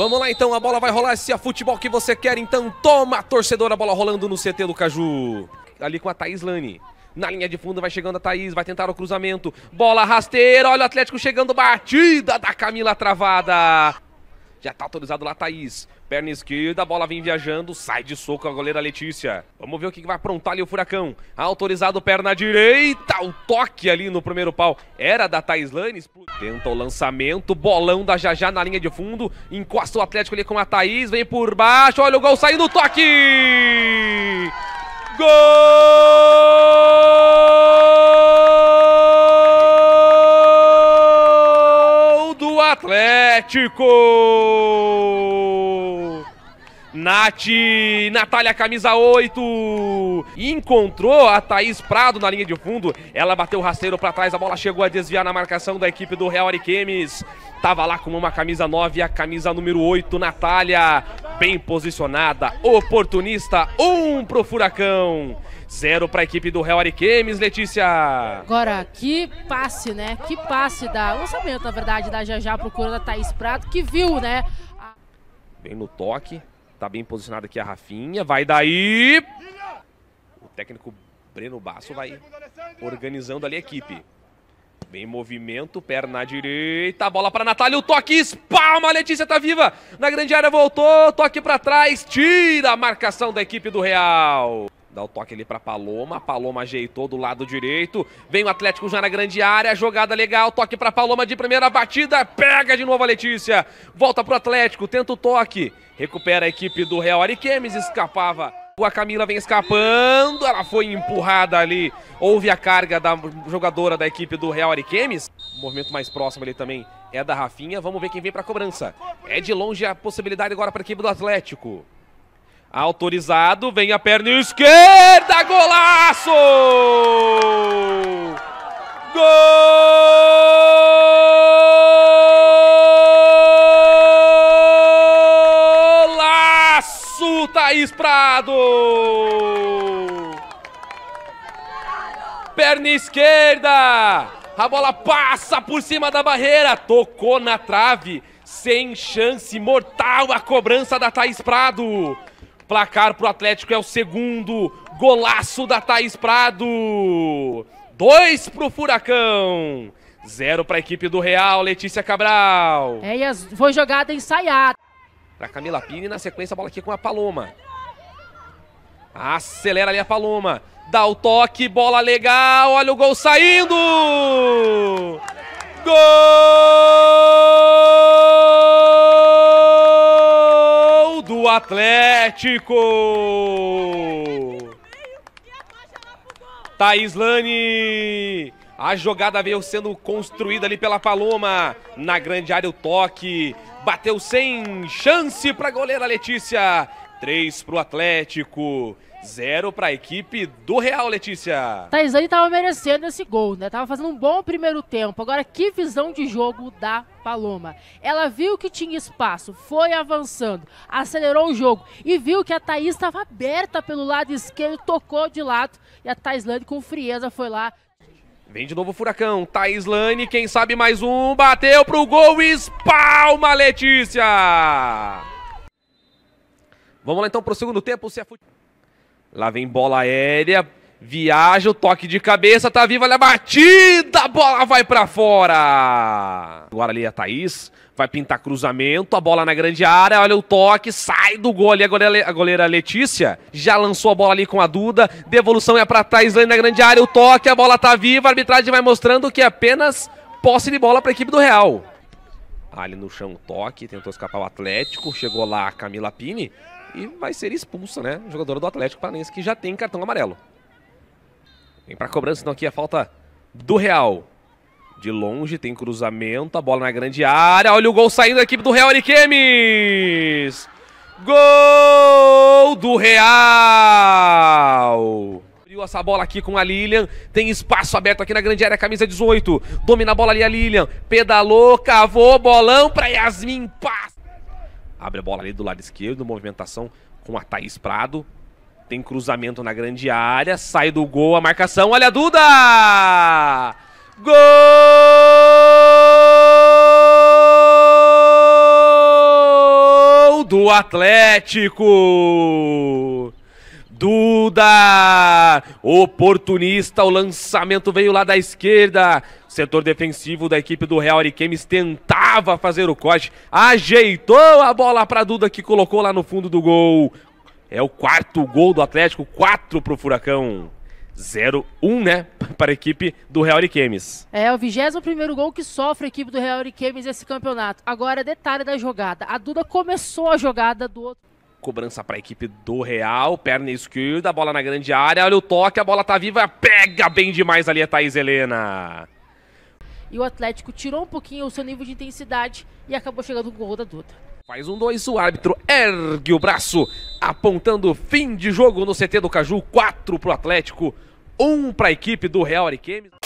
Vamos lá então, a bola vai rolar, se é futebol que você quer, então toma, torcedor, a bola rolando no CT do Caju. Ali com a Thaís Lani. Na linha de fundo vai chegando a Thaís, vai tentar o cruzamento. Bola rasteira, olha o Atlético chegando, batida da Camila travada. Já tá autorizado lá, Thaís. Perna esquerda, a bola vem viajando. Sai de soco a goleira Letícia. Vamos ver o que vai aprontar ali o Furacão. Autorizado, perna direita. O toque ali no primeiro pau. Era da Thaís Lanes. Tenta o lançamento. Bolão da Jajá na linha de fundo. Encosta o Atlético ali com a Thaís. Vem por baixo. Olha o gol saindo. Toque! Gol! do Atlético. Atlético! Nath, Natália, camisa 8. Encontrou a Thaís Prado na linha de fundo. Ela bateu o rasteiro para trás. A bola chegou a desviar na marcação da equipe do Real Ariquemes. Tava lá com uma camisa 9 e a camisa número 8, Natália. Bem posicionada, oportunista. Um pro Furacão. Zero para a equipe do Real Ariquemes, Letícia. Agora, que passe, né? Que passe da. Lançamento, na verdade, da Jajá procura da Thaís Prado, que viu, né? Vem no toque. Tá bem posicionado aqui a Rafinha. Vai daí! O técnico Breno Basso vai organizando ali a equipe. Bem movimento, perna direita, bola para Natália, o toque, espalma, a Letícia tá viva, na grande área voltou, toque para trás, tira a marcação da equipe do Real. Dá o toque ali para Paloma, Paloma ajeitou do lado direito, vem o Atlético já na grande área, jogada legal, toque para Paloma de primeira batida, pega de novo a Letícia, volta pro Atlético, tenta o toque, Recupera a equipe do Real. Ariquemes escapava. A Camila vem escapando. Ela foi empurrada ali. Houve a carga da jogadora da equipe do Real Ariquemes. O movimento mais próximo ali também é da Rafinha. Vamos ver quem vem para a cobrança. É de longe a possibilidade agora para a equipe do Atlético. Autorizado, vem a perna esquerda, golaço! Gol! perna esquerda. A bola passa por cima da barreira, tocou na trave, sem chance, mortal a cobrança da Thaís Prado. Placar pro Atlético é o segundo, golaço da Thaís Prado. Dois pro Furacão. Zero para a equipe do Real, Letícia Cabral. É, foi jogada ensaiada. Para Camila Pini, na sequência, a bola aqui com a Paloma. Acelera ali a Paloma. Dá o toque, bola legal. Olha o gol saindo. Gol do Atlético. Thaís Lani. A jogada veio sendo construída ali pela Paloma. Na grande área o toque. Bateu sem chance para a goleira Letícia. 3 para o Atlético, 0 para a equipe do Real, Letícia. Taizane estava merecendo esse gol, né? Tava fazendo um bom primeiro tempo. Agora, que visão de jogo da Paloma. Ela viu que tinha espaço, foi avançando, acelerou o jogo e viu que a Thaís estava aberta pelo lado esquerdo, tocou de lado e a Taislane com frieza foi lá. Vem de novo o Furacão, Taislane, quem sabe mais um, bateu pro gol, espalma Letícia! Vamos lá então para o segundo tempo. Lá vem bola aérea. Viaja o toque de cabeça. Tá viva, olha a batida. A bola vai para fora. Agora ali é a Thaís. Vai pintar cruzamento. A bola na grande área. Olha o toque. Sai do gol ali. A goleira, a goleira Letícia já lançou a bola ali com a Duda. Devolução é para Thaís Lane na grande área. O toque. A bola tá viva. A arbitragem vai mostrando que é apenas posse de bola para a equipe do Real. Ali no chão, o toque, tentou escapar o Atlético, chegou lá a Camila Pini, e vai ser expulsa, né? Jogadora do Atlético Paranaense que já tem cartão amarelo. Vem para cobrança então aqui a falta do Real. De longe tem cruzamento, a bola na grande área. Olha o gol saindo da equipe do Real Ariquemes. Gol do Real! Abriu essa bola aqui com a Lilian. Tem espaço aberto aqui na grande área, camisa 18. Domina a bola ali a Lilian. Pedalou, cavou, bolão para Yasmin. Passa. Abre a bola ali do lado esquerdo, movimentação com a Thaís Prado. Tem cruzamento na grande área, sai do gol a marcação, olha a Duda! Gol do Atlético! Duda! Oportunista, o lançamento veio lá da esquerda. Setor defensivo da equipe do Real Ariquemes tentava fazer o corte. Ajeitou a bola para Duda que colocou lá no fundo do gol. É o quarto gol do Atlético, 4 para o Furacão. 0-1, um, né, para a equipe do Real Ariquemes. É, o 21 primeiro gol que sofre a equipe do Real Ariquemes nesse campeonato. Agora, é detalhe da jogada. A Duda começou a jogada do outro. Cobrança para a equipe do Real, perna esquerda, bola na grande área, olha o toque, a bola tá viva, pega bem demais ali a Thaís Helena e o Atlético tirou um pouquinho o seu nível de intensidade e acabou chegando o gol da Duda. Faz um dois, o árbitro ergue o braço, apontando fim de jogo no CT do Caju, 4 o Atlético, 1 um a equipe do Real Ariquemes.